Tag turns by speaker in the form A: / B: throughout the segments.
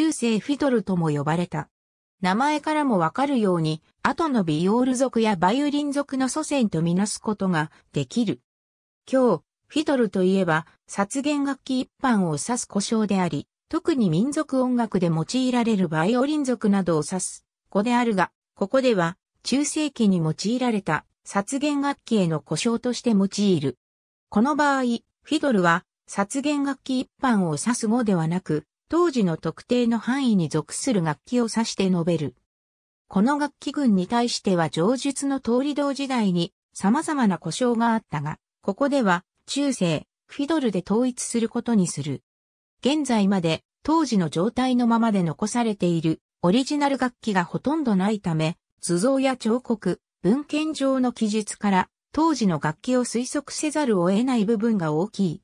A: 中世フィドルとも呼ばれた。名前からもわかるように、後のビオール族やバイオリン族の祖先とみなすことができる。今日、フィドルといえば、殺言楽器一般を指す故障であり、特に民族音楽で用いられるバイオリン族などを指す語であるが、ここでは、中世期に用いられた殺言楽器への故障として用いる。この場合、フィドルは殺言楽器一般を指す語ではなく、当時の特定の範囲に属する楽器を指して述べる。この楽器群に対しては上述の通り道時代に様々な故障があったが、ここでは中世、フィドルで統一することにする。現在まで当時の状態のままで残されているオリジナル楽器がほとんどないため、図像や彫刻、文献上の記述から当時の楽器を推測せざるを得ない部分が大きい。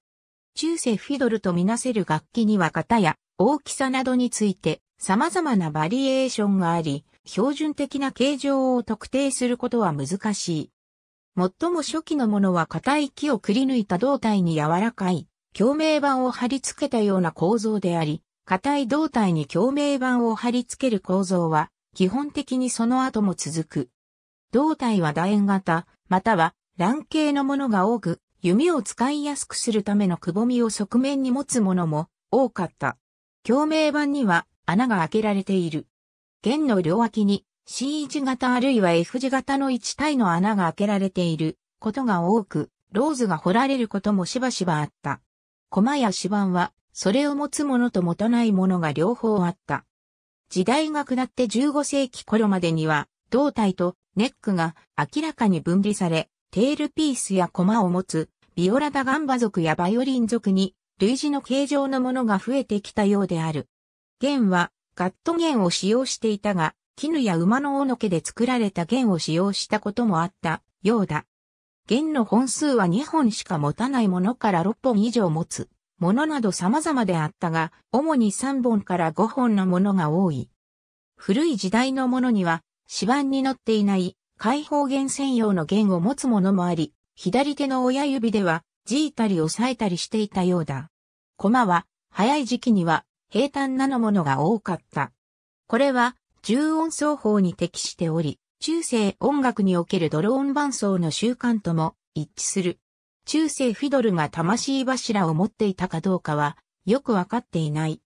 A: 中世フィドルとみなせる楽器には型や大きさなどについて様々なバリエーションがあり、標準的な形状を特定することは難しい。最も初期のものは硬い木をくり抜いた胴体に柔らかい、共鳴板を貼り付けたような構造であり、硬い胴体に共鳴板を貼り付ける構造は、基本的にその後も続く。胴体は楕円型、または卵形のものが多く、弓を使いやすくするためのくぼみを側面に持つものも多かった。共鳴板には穴が開けられている。弦の両脇に C 1型あるいは F 字型の1体の穴が開けられていることが多く、ローズが掘られることもしばしばあった。駒や指板は、それを持つものと持たないものが両方あった。時代が下って15世紀頃までには、胴体とネックが明らかに分離され、テールピースや駒を持つ、ビオラダガンバ族やバイオリン族に類似の形状のものが増えてきたようである。弦は、ガット弦を使用していたが、絹や馬の尾の毛で作られた弦を使用したこともあったようだ。弦の本数は2本しか持たないものから6本以上持つものなど様々であったが、主に3本から5本のものが多い。古い時代のものには、指板に乗っていない開放弦専用の弦を持つものもあり、左手の親指ではじいたり抑えたりしていたようだ。駒は、早い時期には、平坦なのものが多かった。これは、重音奏法に適しており、中世音楽におけるドローン伴奏の習慣とも一致する。中世フィドルが魂柱を持っていたかどうかは、よくわかっていない。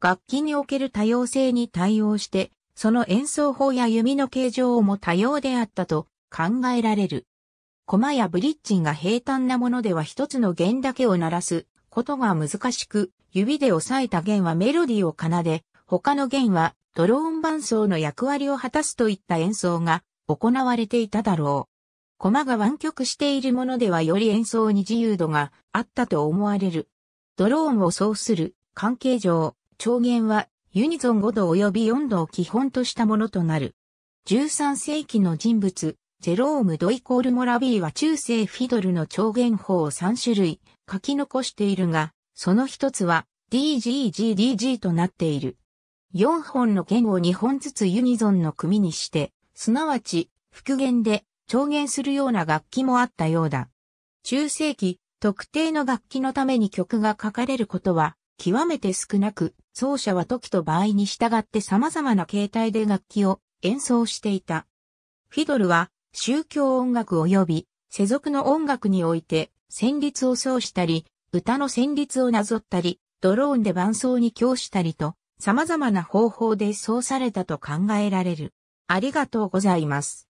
A: 楽器における多様性に対応して、その演奏法や弓の形状も多様であったと考えられる。駒やブリッジが平坦なものでは一つの弦だけを鳴らすことが難しく、指で押さえた弦はメロディーを奏で、他の弦はドローン伴奏の役割を果たすといった演奏が行われていただろう。駒が湾曲しているものではより演奏に自由度があったと思われる。ドローンを奏する関係上、長弦はユニゾン5度及び4度を基本としたものとなる。13世紀の人物、ジェローム・ドイコール・モラビーは中世フィドルの超弦法を3種類書き残しているが、その一つは DGGDG となっている。4本の弦を2本ずつユニゾンの組にして、すなわち復元で超弦するような楽器もあったようだ。中世紀、特定の楽器のために曲が書かれることは極めて少なく、奏者は時と場合に従って様々な形態で楽器を演奏していた。フィドルは宗教音楽及び世俗の音楽において、旋律を奏したり、歌の旋律をなぞったり、ドローンで伴奏に供したりと、様々な方法で奏されたと考えられる。ありがとうございます。